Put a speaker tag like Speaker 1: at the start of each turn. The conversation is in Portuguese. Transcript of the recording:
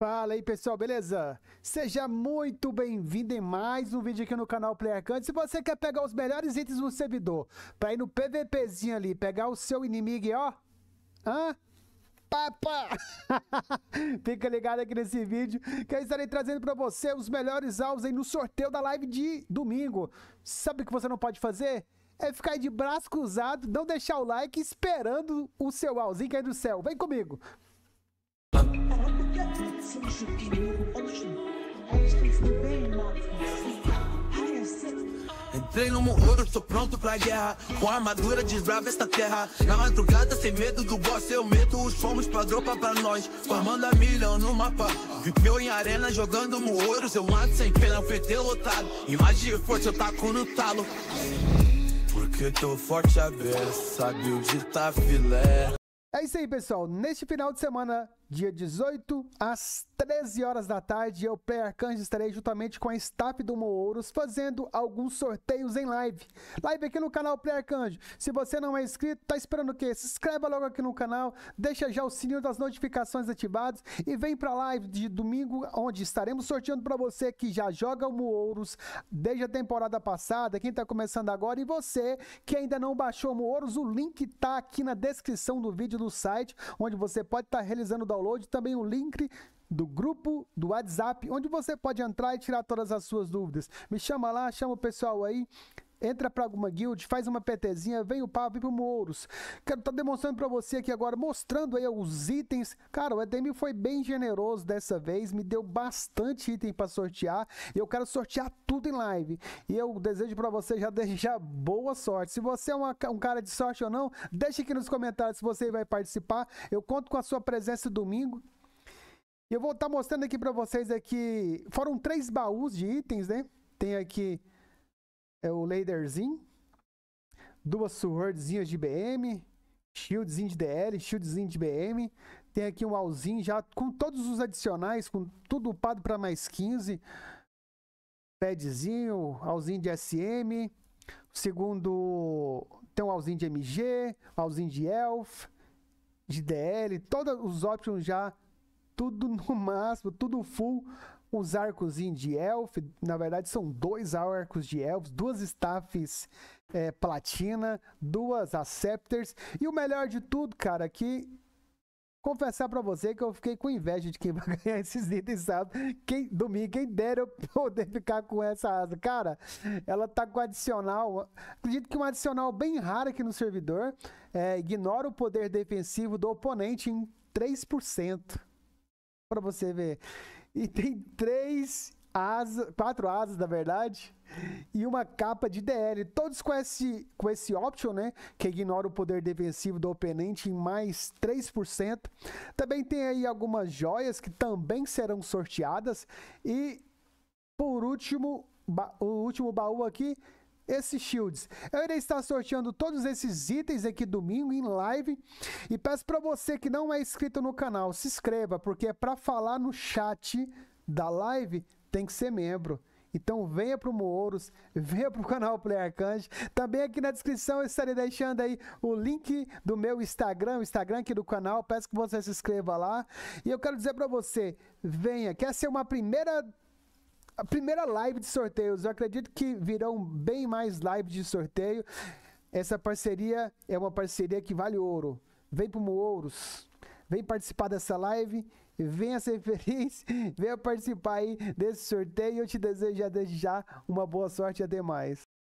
Speaker 1: Fala aí pessoal, beleza? Seja muito bem-vindo em mais um vídeo aqui no canal Player Cante. Se você quer pegar os melhores itens no servidor, pra ir no PVPzinho ali, pegar o seu inimigo e ó... Hã? Papa! Fica ligado aqui nesse vídeo que eu estarei trazendo para você os melhores alvos aí no sorteio da live de domingo. Sabe o que você não pode fazer? É ficar aí de braço cruzado, não deixar o like esperando o seu alzinho cair do céu. Vem comigo! Entrei no muro, sou pronto pra guerra. Com a armadura desbrava esta terra. Na madrugada, sem medo do boss, eu meto os fomos pra dropa pra nós. Formando a milhão no mapa. meu em arena jogando muros, eu mato sem pena, PT lotado. Imagem de força, eu taco no talo. Porque tô forte a ver, sabe onde tá filé. É isso aí, pessoal. Neste final de semana, dia 18, às 13 horas da tarde, eu, Play Arcanjo, estarei juntamente com a staff do Mouros fazendo alguns sorteios em live. Live aqui no canal Play Arcanjo. Se você não é inscrito, tá esperando o quê? Se inscreva logo aqui no canal, deixa já o sininho das notificações ativados e vem pra live de domingo, onde estaremos sorteando para você que já joga o Mouros desde a temporada passada, quem tá começando agora, e você que ainda não baixou o Mouros, o link tá aqui na descrição do vídeo do site, onde você pode estar tá realizando o download, também o link do grupo do WhatsApp, onde você pode entrar e tirar todas as suas dúvidas. Me chama lá, chama o pessoal aí, entra para alguma guild, faz uma PTzinha, vem o papo, vem pro Mouros. Quero estar tá demonstrando para você aqui agora, mostrando aí os itens. Cara, o EDM foi bem generoso dessa vez, me deu bastante item para sortear e eu quero sortear tudo em live. E eu desejo para você já deixar boa sorte. Se você é uma, um cara de sorte ou não, deixa aqui nos comentários se você vai participar. Eu conto com a sua presença domingo. E eu vou estar tá mostrando aqui para vocês aqui, foram três baús de itens, né? Tem aqui é o Leiderzinho, duas Swordzinhas de BM, Shieldzinho de DL, Shieldzinho de BM. Tem aqui um Alzinho já com todos os adicionais, com tudo upado para mais 15. Padzinho, Alzinho de SM. Segundo, tem um Alzinho de MG, Alzinho de Elf, de DL. Todos os options já, tudo no máximo, tudo full os arcos de elf, na verdade são dois arcos de elfos, duas staffs é, platina, duas acepters, e o melhor de tudo, cara, que confessar para você que eu fiquei com inveja de quem vai ganhar esses itens sábado. Quem, domingo, quem dera eu poder ficar com essa asa. Cara, ela tá com adicional. Acredito que um adicional bem raro aqui no servidor. É, ignora o poder defensivo do oponente em 3%. Para você ver e tem três asas, quatro asas, na verdade, e uma capa de DL. Todos com esse, com esse option, né? Que ignora o poder defensivo do oponente em mais 3%. Também tem aí algumas joias que também serão sorteadas. E, por último, o último baú aqui esses shields. Eu irei estar sorteando todos esses itens aqui domingo em live e peço para você que não é inscrito no canal, se inscreva, porque é para falar no chat da live tem que ser membro. Então venha para o Mouros, venha para o canal Play Arcanjo. Também aqui na descrição eu estarei deixando aí o link do meu Instagram, o Instagram aqui do canal. Peço que você se inscreva lá. E eu quero dizer para você, venha. Quer ser uma primeira a primeira live de sorteios. Eu acredito que virão bem mais lives de sorteio. Essa parceria é uma parceria que vale ouro. Vem para Mouros. Ouros, vem participar dessa live, venha ser feliz, venha participar aí desse sorteio. Eu te desejo desde já uma boa sorte e até mais.